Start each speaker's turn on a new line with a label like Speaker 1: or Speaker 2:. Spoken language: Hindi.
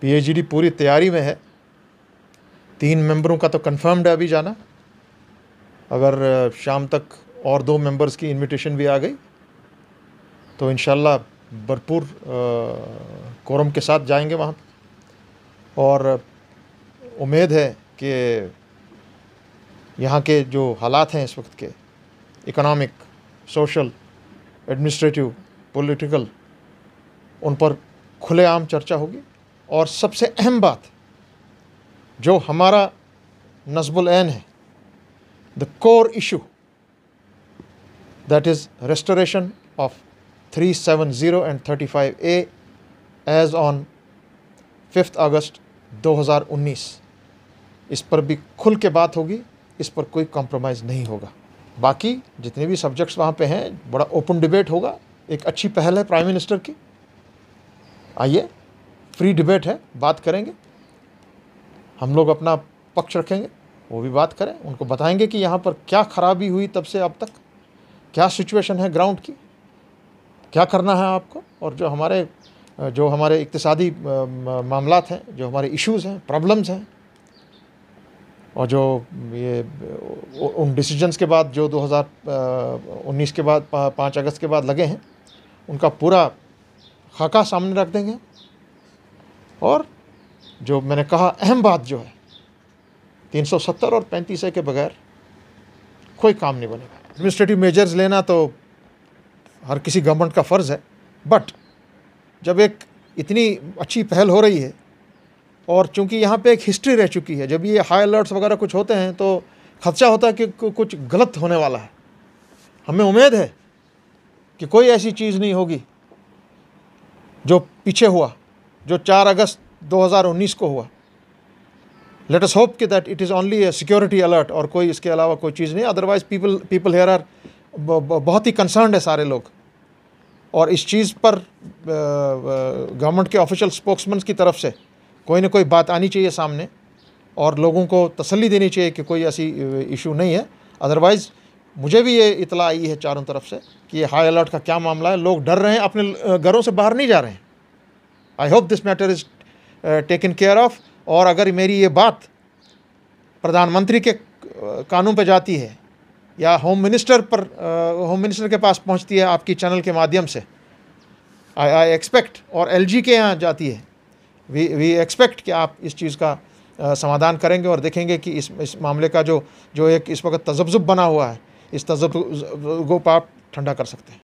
Speaker 1: पीएचडी पूरी तैयारी में है तीन मेंबरों का तो कंफर्म्ड है अभी जाना अगर शाम तक और दो मेंबर्स की इनविटेशन भी आ गई तो इन भरपूर कोरम के साथ जाएंगे वहाँ और उम्मीद है कि यहाँ के जो हालात हैं इस वक्त के इकोनॉमिक सोशल एडमिनिस्ट्रेटिव पॉलिटिकल उन पर खुलेआम चर्चा होगी और सबसे अहम बात जो हमारा नजबुलैन है the core issue that is restoration of 370 and 35A as on 5th August 2019 इस पर भी खुल के बात होगी इस पर कोई कॉम्प्रोमाइज़ नहीं होगा बाकी जितने भी सब्जेक्ट्स वहाँ पे हैं बड़ा ओपन डिबेट होगा एक अच्छी पहल है प्राइम मिनिस्टर की आइए फ्री डिबेट है बात करेंगे हम लोग अपना पक्ष रखेंगे वो भी बात करें उनको बताएंगे कि यहाँ पर क्या खराबी हुई तब से अब तक क्या सिचुएशन है ग्राउंड की क्या करना है आपको और जो हमारे जो हमारे इकतसादी मामला हैं जो हमारे इश्यूज़ हैं प्रॉब्लम्स हैं और जो ये उन डिसीजंस के बाद जो 2019 के बाद पाँच अगस्त के बाद लगे हैं उनका पूरा खाका सामने रख देंगे और जो मैंने कहा अहम बात जो है 370 और 35 के बगैर कोई काम नहीं बनेगा एडमिनिस्ट्रेटिव मेजर्स लेना तो हर किसी गवर्नमेंट का फ़र्ज़ है बट जब एक इतनी अच्छी पहल हो रही है और चूंकि यहाँ पे एक हिस्ट्री रह चुकी है जब ये हाई अलर्ट्स वगैरह कुछ होते हैं तो खदशा होता है कि कुछ गलत होने वाला है हमें उम्मीद है कि कोई ऐसी चीज़ नहीं होगी जो पीछे हुआ जो 4 अगस्त 2019 को हुआ लेट अस होप कि that it is only a security alert और कोई इसके अलावा कोई चीज़ नहीं otherwise people people here are बहुत ही कंसर्न है सारे लोग और इस चीज़ पर गवर्नमेंट के ऑफिशियल स्पोक्समैन की तरफ से कोई ना कोई बात आनी चाहिए सामने और लोगों को तसली देनी चाहिए कि कोई ऐसी इशू नहीं है अदरवाइज़ मुझे भी ये इतला आई है चारों तरफ से कि ये हाई अलर्ट का क्या मामला है लोग डर रहे हैं अपने घरों से बाहर नहीं जा रहे हैं I hope this matter is taken care of और अगर मेरी ये बात प्रधानमंत्री के कानून पर जाती है या होम मिनिस्टर पर होम मिनिस्टर के पास पहुंचती है आपकी चैनल के माध्यम से आई आई एक्सपेक्ट और एलजी के यहाँ जाती है वी वी एक्सपेक्ट कि आप इस चीज़ का समाधान करेंगे और देखेंगे कि इस इस मामले का जो जो एक इस वक्त तजब्जुब बना हुआ है इस तजब्जुब को आप ठंडा कर सकते हैं